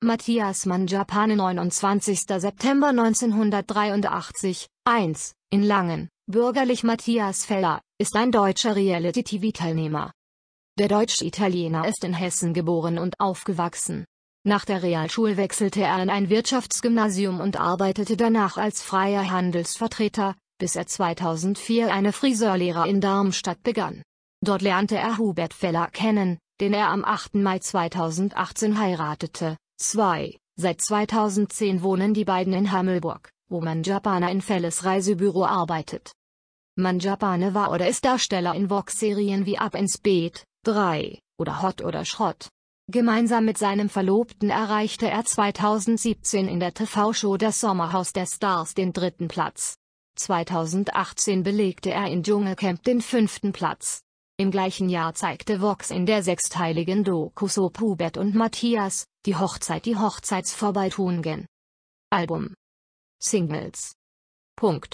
Matthias Mann Japane 29. September 1983, 1, in Langen, bürgerlich Matthias Feller, ist ein deutscher Reality-TV-Teilnehmer. Der Deutsch-Italiener ist in Hessen geboren und aufgewachsen. Nach der Realschule wechselte er in ein Wirtschaftsgymnasium und arbeitete danach als freier Handelsvertreter, bis er 2004 eine Friseurlehre in Darmstadt begann. Dort lernte er Hubert Feller kennen, den er am 8. Mai 2018 heiratete 2. Seit 2010 wohnen die beiden in Hammelburg, wo Manjapane in Felles Reisebüro arbeitet. Manjapane war oder ist Darsteller in Vox-Serien wie Ab ins Beet, 3 oder Hot oder Schrott. Gemeinsam mit seinem Verlobten erreichte er 2017 in der TV-Show Das Sommerhaus der Stars den dritten Platz. 2018 belegte er in Dschungelcamp den fünften Platz. Im gleichen Jahr zeigte Vox in der sechsteiligen Doku Soap Hubert und Matthias, die Hochzeit die Hochzeitsvorbei Thungen. Album Singles Punkt